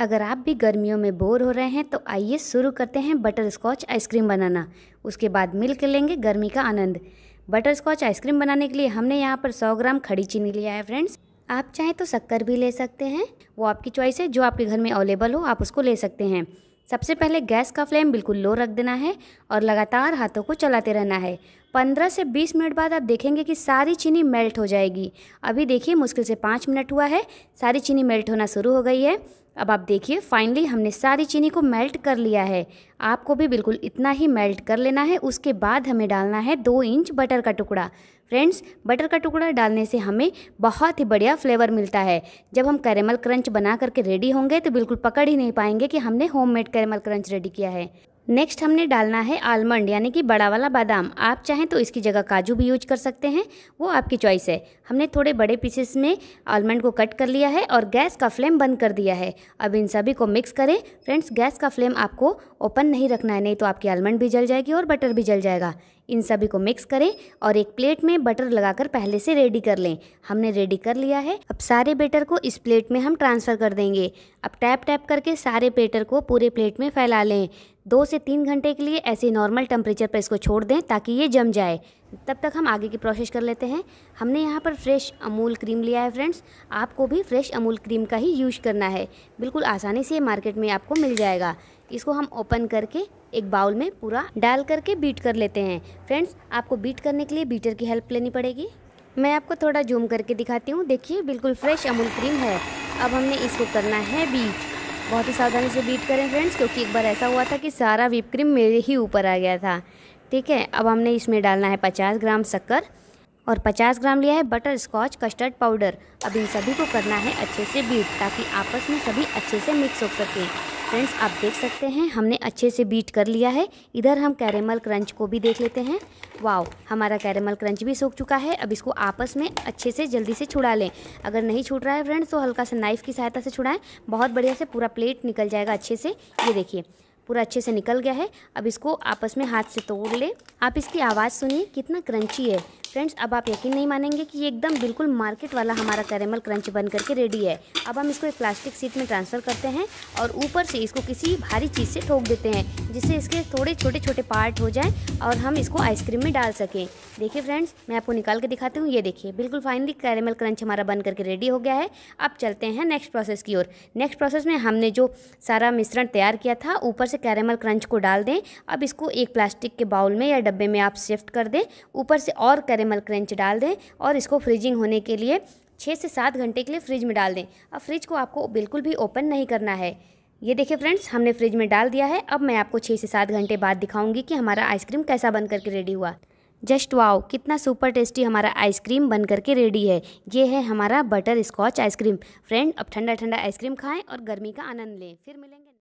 अगर आप भी गर्मियों में बोर हो रहे हैं तो आइए शुरू करते हैं बटर स्कॉच आइसक्रीम बनाना उसके बाद मिल कर लेंगे गर्मी का आनंद बटर स्कॉच आइसक्रीम बनाने के लिए हमने यहाँ पर 100 ग्राम खड़ी चीनी लिया है फ्रेंड्स आप चाहें तो शक्कर भी ले सकते हैं वो आपकी चॉइस है जो आपके घर में अवेलेबल हो आप उसको ले सकते हैं सबसे पहले गैस का फ्लेम बिल्कुल लो रख देना है और लगातार हाथों को चलाते रहना है पंद्रह से बीस मिनट बाद आप देखेंगे कि सारी चीनी मेल्ट हो जाएगी अभी देखिए मुश्किल से पाँच मिनट हुआ है सारी चीनी मेल्ट होना शुरू हो गई है अब आप देखिए फाइनली हमने सारी चीनी को मेल्ट कर लिया है आपको भी बिल्कुल इतना ही मेल्ट कर लेना है उसके बाद हमें डालना है दो इंच बटर का टुकड़ा फ्रेंड्स बटर का टुकड़ा डालने से हमें बहुत ही बढ़िया फ्लेवर मिलता है जब हम कैरेमल क्रंच बना करके रेडी होंगे तो बिल्कुल पकड़ ही नहीं पाएंगे कि हमने होममेड कैरेमल क्रंच रेडी किया है नेक्स्ट हमने डालना है आलमंड यानी कि बड़ा वाला बादाम आप चाहें तो इसकी जगह काजू भी यूज कर सकते हैं वो आपकी चॉइस है हमने थोड़े बड़े पीसेस में आलमंड को कट कर लिया है और गैस का फ्लेम बंद कर दिया है अब इन सभी को मिक्स करें फ्रेंड्स गैस का फ्लेम आपको ओपन नहीं रखना है नहीं तो आपकी आलमंड भी जल जाएगी और बटर भी जल जाएगा इन सभी को मिक्स करें और एक प्लेट में बटर लगाकर पहले से रेडी कर लें हमने रेडी कर लिया है अब सारे बेटर को इस प्लेट में हम ट्रांसफ़र कर देंगे अब टैप टैप करके सारे बेटर को पूरे प्लेट में फैला लें दो से तीन घंटे के लिए ऐसे नॉर्मल टेम्परेचर पर इसको छोड़ दें ताकि ये जम जाए तब तक हम आगे की प्रोसेस कर लेते हैं हमने यहाँ पर फ्रेश अमूल क्रीम लिया है फ्रेंड्स आपको भी फ्रेश अमूल क्रीम का ही यूज करना है बिल्कुल आसानी से मार्केट में आपको मिल जाएगा इसको हम ओपन करके एक बाउल में पूरा डाल करके बीट कर लेते हैं फ्रेंड्स आपको बीट करने के लिए बीटर की हेल्प लेनी पड़ेगी मैं आपको थोड़ा जूम करके दिखाती हूँ देखिए बिल्कुल फ्रेश अमूल क्रीम है अब हमने इसको करना है बीट बहुत ही सावधानी से बीट करें फ्रेंड्स क्योंकि एक बार ऐसा हुआ था कि सारा विप क्रीम मेरे ही ऊपर आ गया था ठीक है अब हमने इसमें डालना है पचास ग्राम शक्कर और 50 ग्राम लिया है बटर स्कॉच कस्टर्ड पाउडर अब इन सभी को करना है अच्छे से बीट ताकि आपस में सभी अच्छे से मिक्स हो सकें फ्रेंड्स आप देख सकते हैं हमने अच्छे से बीट कर लिया है इधर हम कैरेमल क्रंच को भी देख लेते हैं वाओ हमारा कैरेमल क्रंच भी सूख चुका है अब इसको आपस में अच्छे से जल्दी से छुड़ा लें अगर नहीं छूट रहा है फ्रेंड्स तो हल्का सा नाइफ़ की सहायता से छुड़ाएं बहुत बढ़िया से पूरा प्लेट निकल जाएगा अच्छे से ये देखिए पूरा अच्छे से निकल गया है अब इसको आपस में हाथ से तोड़ ले आप इसकी आवाज़ सुनिए कितना क्रंची है फ्रेंड्स अब आप यकीन नहीं मानेंगे कि ये एकदम बिल्कुल मार्केट वाला हमारा कैरेमल क्रंच बन करके रेडी है अब हम इसको एक प्लास्टिक सीट में ट्रांसफ़र करते हैं और ऊपर से इसको किसी भारी चीज़ से ठोक देते हैं जिससे इसके थोड़े छोटे छोटे पार्ट हो जाएं और हम इसको आइसक्रीम में डाल सकें देखिए फ्रेंड्स मैं आपको निकाल के दिखाती हूँ ये देखिए बिल्कुल फाइनली कैरेमल क्रंच हमारा बन करके रेडी हो गया है अब चलते हैं नेक्स्ट प्रोसेस की ओर नेक्स्ट प्रोसेस में हमने जो सारा मिश्रण तैयार किया था ऊपर से से कैरेमल क्रंच को डाल दें अब इसको एक प्लास्टिक के बाउल में या डब्बे में आप शिफ्ट कर दें ऊपर से और कैरेमल क्रंच डाल दें और इसको फ्रीजिंग होने के लिए छः से सात घंटे के लिए फ्रिज में डाल दें अब फ्रिज को आपको बिल्कुल भी ओपन नहीं करना है ये देखिए फ्रेंड्स हमने फ्रिज में डाल दिया है अब मैं आपको छः से सात घंटे बाद दिखाऊंगी कि हमारा आइसक्रीम कैसा बन करके रेडी हुआ जस्ट वाओ कितना सुपर टेस्टी हमारा आइसक्रीम बन करके रेडी है ये है हमारा बटर स्कॉच आइसक्रीम फ्रेंड अब ठंडा ठंडा आइसक्रीम खाएँ और गर्मी का आनंद लें फिर मिलेंगे